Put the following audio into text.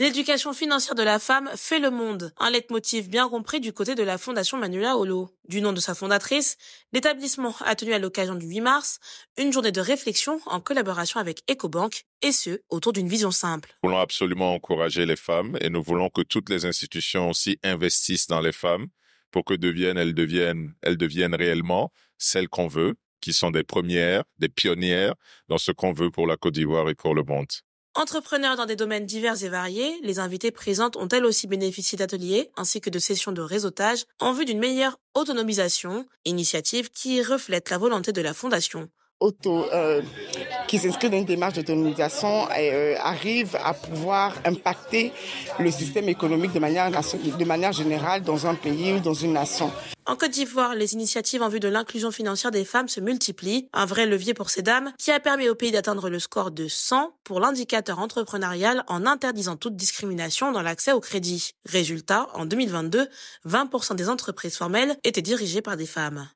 L'éducation financière de la femme fait le monde, un leitmotiv bien compris du côté de la Fondation Manuela Holo. Du nom de sa fondatrice, l'établissement a tenu à l'occasion du 8 mars une journée de réflexion en collaboration avec EcoBank, et ce, autour d'une vision simple. Nous voulons absolument encourager les femmes et nous voulons que toutes les institutions aussi investissent dans les femmes pour que deviennent, elles deviennent, elles deviennent réellement celles qu'on veut, qui sont des premières, des pionnières dans ce qu'on veut pour la Côte d'Ivoire et pour le monde. Entrepreneurs dans des domaines divers et variés, les invités présentes ont elles aussi bénéficié d'ateliers ainsi que de sessions de réseautage en vue d'une meilleure autonomisation, initiative qui reflète la volonté de la Fondation auto, euh, qui s'inscrit dans une démarche d'autonomisation euh, arrive à pouvoir impacter le système économique de manière, de manière générale dans un pays ou dans une nation. En Côte d'Ivoire, les initiatives en vue de l'inclusion financière des femmes se multiplient, un vrai levier pour ces dames qui a permis au pays d'atteindre le score de 100 pour l'indicateur entrepreneurial en interdisant toute discrimination dans l'accès au crédit. Résultat, en 2022, 20% des entreprises formelles étaient dirigées par des femmes.